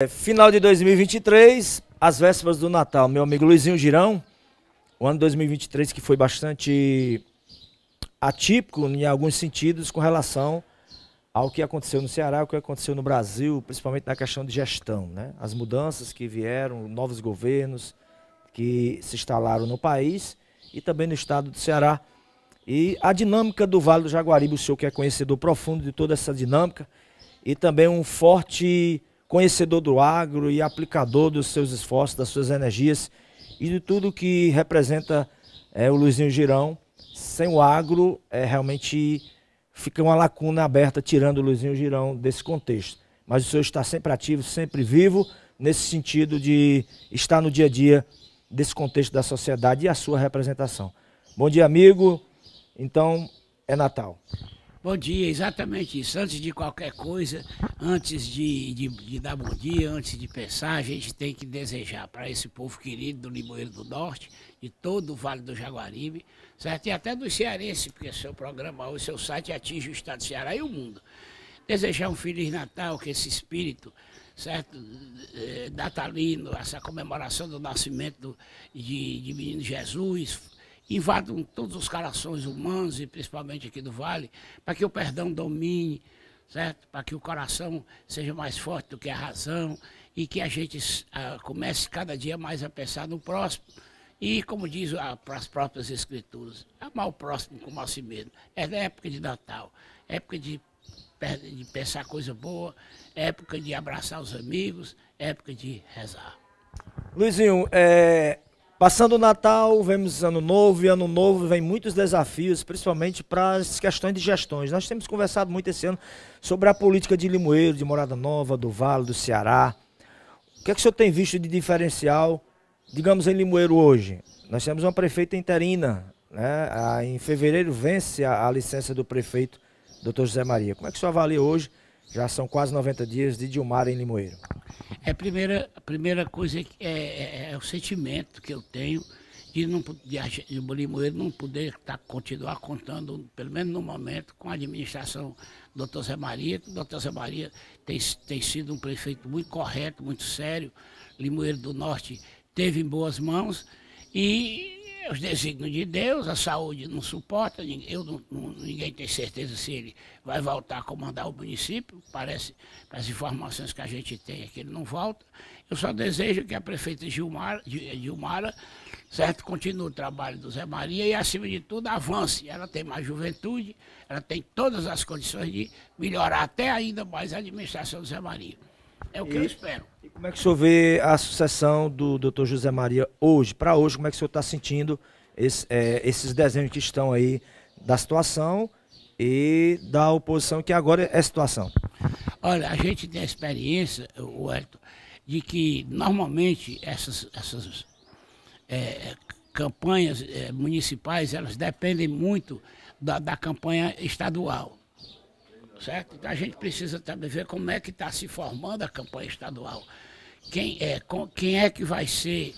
É, final de 2023, as vésperas do Natal. Meu amigo Luizinho Girão, o ano 2023 que foi bastante atípico em alguns sentidos com relação ao que aconteceu no Ceará, o que aconteceu no Brasil, principalmente na questão de gestão, né? As mudanças que vieram, novos governos que se instalaram no país e também no estado do Ceará. E a dinâmica do Vale do Jaguaribe, o senhor que é conhecedor profundo de toda essa dinâmica, e também um forte conhecedor do agro e aplicador dos seus esforços, das suas energias e de tudo que representa é, o Luizinho Girão. Sem o agro, é, realmente fica uma lacuna aberta, tirando o Luizinho Girão desse contexto. Mas o senhor está sempre ativo, sempre vivo, nesse sentido de estar no dia a dia desse contexto da sociedade e a sua representação. Bom dia, amigo. Então, é Natal. Bom dia, exatamente isso. Antes de qualquer coisa, antes de, de, de, dar bom dia, antes de pensar, a gente tem que desejar para esse povo querido do Limoeiro do Norte, de todo o Vale do Jaguaribe, certo? E até do Cearense, porque seu programa, o seu site atinge o estado do Ceará e o mundo. Desejar um Feliz Natal, que esse espírito certo? Eh, natalino, essa comemoração do nascimento de, de menino Jesus, invadam todos os corações humanos e principalmente aqui do Vale, para que o perdão domine, certo? Para que o coração seja mais forte do que a razão e que a gente uh, comece cada dia mais a pensar no próximo. E, como diz a, as próprias escrituras, amar o próximo como a si mesmo. É na época de Natal, época de, de pensar coisa boa, época de abraçar os amigos, época de rezar. Luizinho, é, Passando o Natal, vemos Ano Novo, e Ano Novo vem muitos desafios, principalmente para as questões de gestões. Nós temos conversado muito esse ano sobre a política de Limoeiro, de Morada Nova, do Vale, do Ceará. O que é que o senhor tem visto de diferencial, digamos, em Limoeiro hoje? Nós temos uma prefeita interina, né? em fevereiro vence a, a licença do prefeito, doutor José Maria. Como é que o senhor avalia hoje? Já são quase 90 dias de Dilmar em Limoeiro. É a primeira, a primeira coisa é, é, é, é, o sentimento que eu tenho de, não, de, de Limoeiro não poder tá, continuar contando, pelo menos no momento, com a administração do Dr. Zé Maria. O Dr. Zé Maria tem, tem sido um prefeito muito correto, muito sério. Limoeiro do Norte teve em boas mãos e os desígnios de Deus, a saúde não suporta, eu não, não, ninguém tem certeza se ele vai voltar a comandar o município, parece, as informações que a gente tem é que ele não volta. Eu só desejo que a prefeita Gilmar, Gilmara, certo, continue o trabalho do Zé Maria e, acima de tudo, avance. Ela tem mais juventude, ela tem todas as condições de melhorar até ainda mais a administração do Zé Maria. É o que e, eu espero. E como é que o senhor vê a sucessão do Dr. José Maria hoje? Para hoje, como é que o senhor está sentindo esse, é, esses desenhos que estão aí da situação e da oposição, que agora é a situação? Olha, a gente tem a experiência, Elton, de que normalmente essas, essas é, campanhas é, municipais, elas dependem muito da, da campanha estadual certo? Então a gente precisa também ver como é que está se formando a campanha estadual. Quem é, com, quem é que vai ser,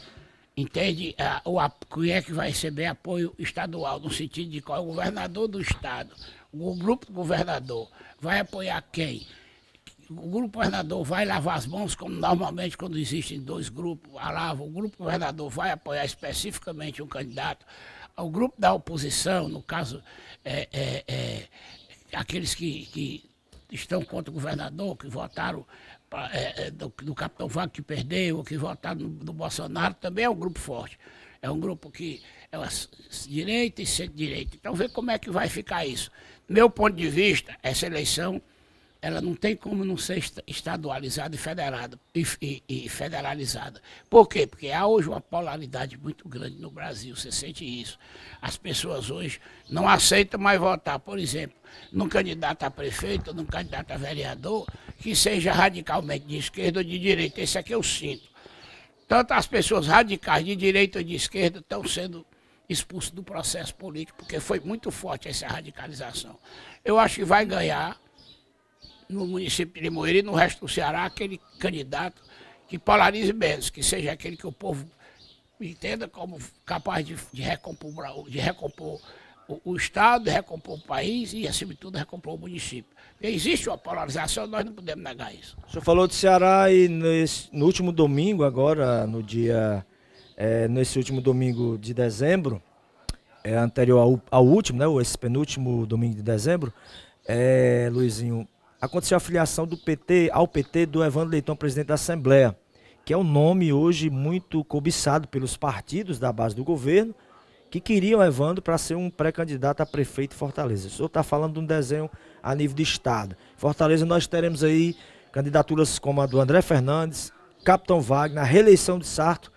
entende? A, o, a, quem é que vai receber apoio estadual, no sentido de qual o governador do estado, o grupo governador, vai apoiar quem? O grupo governador vai lavar as mãos, como normalmente quando existem dois grupos, a lava, o grupo governador vai apoiar especificamente um candidato o grupo da oposição, no caso é, é, é aqueles que, que estão contra o governador, que votaram pra, é, é, do, do, capitão Vago que perdeu, que votaram no, Bolsonaro, também é um grupo forte. É um grupo que é direita e centro-direita. Então, vê como é que vai ficar isso. Meu ponto de vista, essa eleição ela não tem como não ser estadualizada e federada. E, e, e, federalizada. Por quê? Porque há hoje uma polaridade muito grande no Brasil, você sente isso. As pessoas hoje não aceitam mais votar, por exemplo, num candidato a prefeito, num candidato a vereador, que seja radicalmente de esquerda ou de direita. Esse aqui eu sinto. Tanto as pessoas radicais de direita ou de esquerda estão sendo expulsas do processo político, porque foi muito forte essa radicalização. Eu acho que vai ganhar no município de Limoeiro e no resto do Ceará aquele candidato que polarize menos, que seja aquele que o povo entenda como capaz de, de recompor, de recompor o, o, Estado, recompor o país e, acima de tudo, recompor o município. Existe uma polarização, nós não podemos negar isso. O senhor falou do Ceará e nesse, no último domingo, agora, no dia. É, nesse último domingo de dezembro, é, anterior ao, ao último, né, esse penúltimo domingo de dezembro, é, Luizinho, aconteceu a filiação do PT ao PT do Evandro Leitão, presidente da Assembleia, que é um nome hoje muito cobiçado pelos partidos da base do governo, que queriam Evandro para ser um pré-candidato a prefeito de Fortaleza. O senhor está falando de um desenho a nível de Estado. Fortaleza, nós teremos aí candidaturas como a do André Fernandes, Capitão Wagner, a reeleição de Sarto,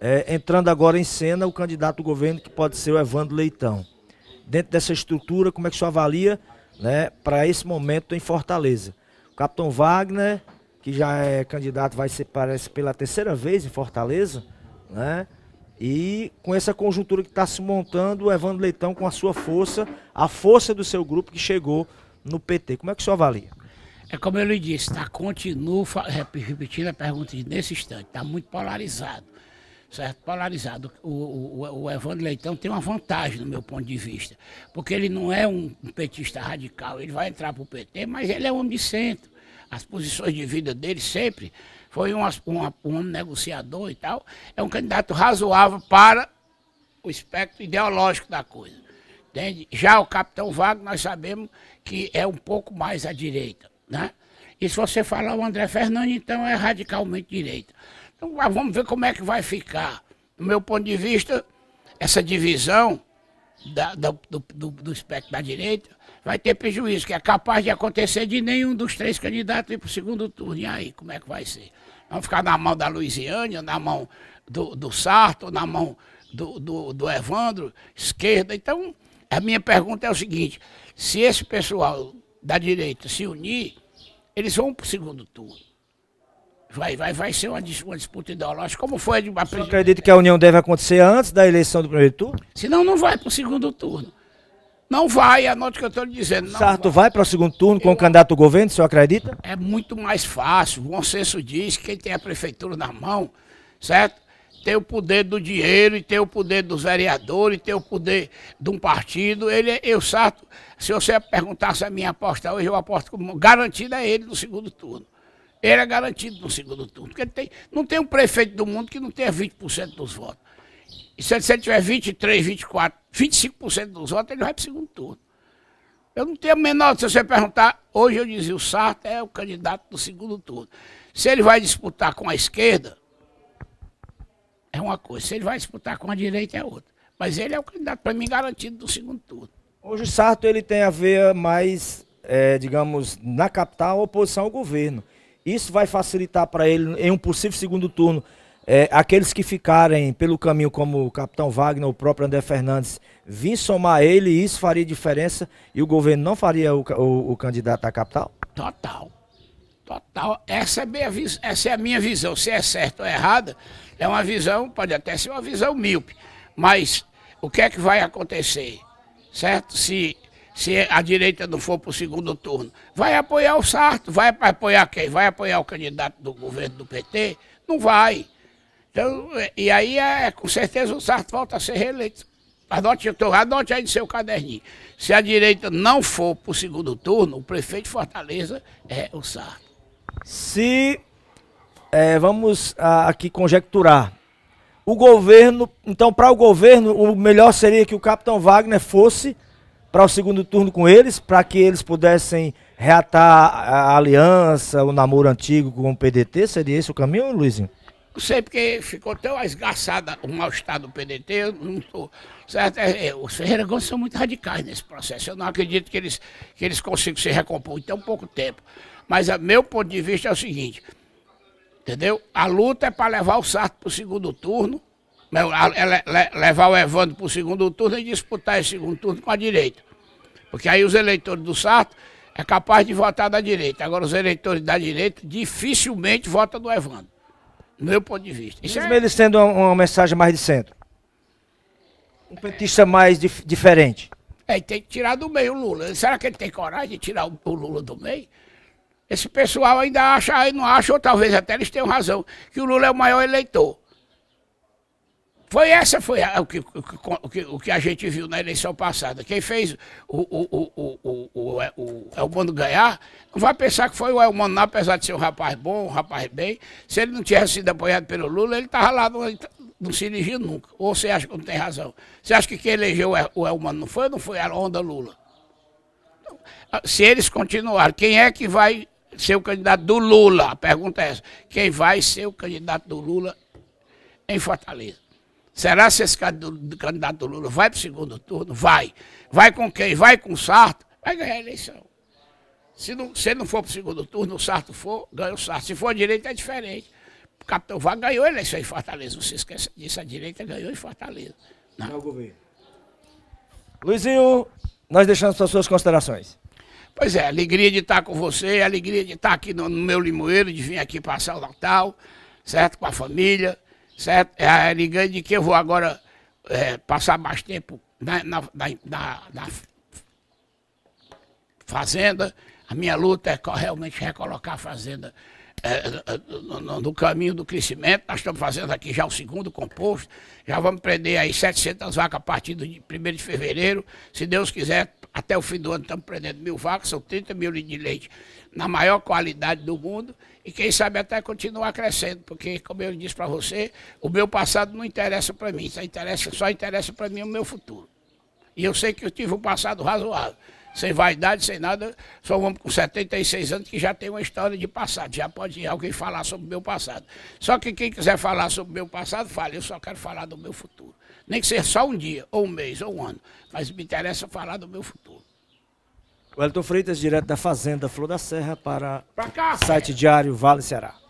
é, entrando agora em cena o candidato do governo que pode ser o Evandro Leitão. Dentro dessa estrutura, como é que o senhor avalia né, para esse momento em Fortaleza. O capitão Wagner, que já é candidato, vai ser, parece, pela terceira vez em Fortaleza, né? E com essa conjuntura que está se montando, o Evandro Leitão com a sua força, a força do seu grupo que chegou no PT. Como é que o senhor avalia? É como eu lhe disse, tá, continuo repetindo a pergunta nesse instante, está muito polarizado certo? Polarizado. O, o, o, Evandro Leitão tem uma vantagem, do meu ponto de vista, porque ele não é um petista radical, ele vai entrar para o PT, mas ele é um homem de centro. As posições de vida dele sempre foi um, um, um negociador e tal, é um candidato razoável para o espectro ideológico da coisa. Entende? Já o capitão Vago, nós sabemos que é um pouco mais à direita. Né? E se você falar o André Fernandes, então é radicalmente direita. Então vamos ver como é que vai ficar. Do meu ponto de vista, essa divisão da, da, do, do, do espectro da direita vai ter prejuízo, que é capaz de acontecer de nenhum dos três candidatos ir para o segundo turno. E aí, como é que vai ser? Vamos ficar na mão da Luiziane, na mão do, do Sarto, na mão do, do, do Evandro, esquerda. Então, a minha pergunta é o seguinte: se esse pessoal da direita se unir, eles vão para o segundo turno. Vai, vai, vai ser uma, uma disputa ideológica, como foi a de uma Você acredita que a união deve acontecer antes da eleição do primeiro turno? Senão não vai para o segundo turno. Não vai, é anote o que eu estou lhe dizendo. Sarto vai, para o segundo turno com eu... o candidato do governo, o senhor acredita? É muito mais fácil. O bom senso diz que quem tem a prefeitura na mão, certo? Tem o poder do dinheiro e tem o poder dos vereadores, e tem o poder de um partido. Ele, é, eu, Sarto, se você perguntasse a minha aposta hoje, eu aposto como garantida a é ele no segundo turno. Ele é garantido no segundo turno, porque tem, não tem um prefeito do mundo que não tenha 20% dos votos. E se, se ele tiver 23, 24, 25% dos votos, ele vai para o segundo turno. Eu não tenho a menor, se você perguntar, hoje eu dizia, o Sarto é o candidato do segundo turno. Se ele vai disputar com a esquerda, é uma coisa. Se ele vai disputar com a direita, é outra. Mas ele é o candidato, para mim, garantido do segundo turno. Hoje o Sarto ele tem a ver mais, é, digamos, na capital, oposição ao governo. Isso vai facilitar para ele, em um possível segundo turno, é, aqueles que ficarem pelo caminho, como o capitão Wagner, o próprio André Fernandes, vir somar ele, e isso faria diferença e o governo não faria o, o, o candidato à capital? Total. Total. Essa é, minha, essa é a minha visão. Se é certo ou errada, é uma visão, pode até ser uma visão míope. Mas o que é que vai acontecer? Certo? Se se a direita não for para o segundo turno. Vai apoiar o Sarto, vai apoiar quem? Vai apoiar o candidato do governo do PT? Não vai. Então, é, e aí, é, é, com certeza, o Sarto volta a ser reeleito. Anote, anote aí no seu caderninho. Se a direita não for para o segundo turno, o prefeito de Fortaleza é o Sarto. Se é, vamos aqui conjecturar. O governo, então, para o governo, o melhor seria que o capitão Wagner fosse para o segundo turno com eles, para que eles pudessem reatar a aliança, o namoro antigo com o PDT? Seria esse o caminho, Luizinho? Não sei, porque ficou tão esgaçada o mal-estar do PDT, eu não tô, certo? É, é, os Ferreira Gomes são muito radicais nesse processo. Eu não acredito que eles, que eles consigam se recompor em tão pouco tempo. Mas a meu ponto de vista é o seguinte, entendeu? A luta é para levar o Sarto para o segundo turno, é, levar o Evandro para o segundo turno e disputar esse segundo turno com a direita. Porque aí os eleitores do Sarto é capaz de votar da direita. Agora, os eleitores da direita dificilmente votam do Evandro, No meu ponto de vista. Isso Mesmo é... eles tendo uma, uma, mensagem mais de centro. Um petista é... mais dif diferente. É, tem que tirar do meio o Lula. Será que ele tem coragem de tirar o, o Lula do meio? Esse pessoal ainda acha, aí não acha, ou talvez até eles tenham razão, que o Lula é o maior eleitor. Foi essa foi a, o, que, o, que, o que a gente viu na eleição passada. Quem fez o, o, o, o, o, o Elmano ganhar, não vai pensar que foi o Elmano, não, apesar de ser um rapaz bom, um rapaz bem. Se ele não tivesse sido apoiado pelo Lula, ele estava lá, não, não se elegiu nunca. Ou você acha que não tem razão? Você acha que quem elegeu o Elmano não foi ou não foi a onda Lula? Se eles continuarem, quem é que vai ser o candidato do Lula? A pergunta é essa. Quem vai ser o candidato do Lula em Fortaleza? Será se esse candidato Lula vai para o segundo turno? Vai. Vai com quem? Vai com o Sarto? Vai ganhar a eleição. Se, não, se ele não for para o segundo turno, o Sarto for, ganha o Sarto. Se for a direita, é diferente. O capitão Vargas ganhou a eleição em Fortaleza. Não se esqueça disso, a direita ganhou em Fortaleza. Não. Não, é governo. Luizinho, nós deixamos para suas considerações. Pois é, alegria de estar com você, alegria de estar aqui no, no meu limoeiro, de vir aqui passar o Natal, certo? Com a família certo? É ligando que eu vou agora é, passar mais tempo na, na, na, na, fazenda. A minha luta é realmente recolocar a fazenda é, é, é no, no, caminho do crescimento. Nós estamos fazendo aqui já o segundo composto. Já vamos prender aí 700 vacas a partir do 1 de fevereiro. Se Deus quiser, até o fim do ano estamos prendendo mil vacas, são 30 mil litros de leite na maior qualidade do mundo. E quem sabe até continuar crescendo, porque, como eu disse para você, o meu passado não interessa para mim, só interessa, só interessa para mim o meu futuro. E eu sei que eu tive um passado razoável sem vaidade, sem nada. Sou um homem com 76 anos que já tem uma história de passado. Já pode alguém falar sobre o meu passado. Só que quem quiser falar sobre o meu passado, fale. Eu só quero falar do meu futuro. Nem que seja só um dia, ou um mês, ou um ano. Mas me interessa falar do meu futuro. Wellington Freitas, direto da Fazenda Flor da Serra, para o site Diário Vale Ceará.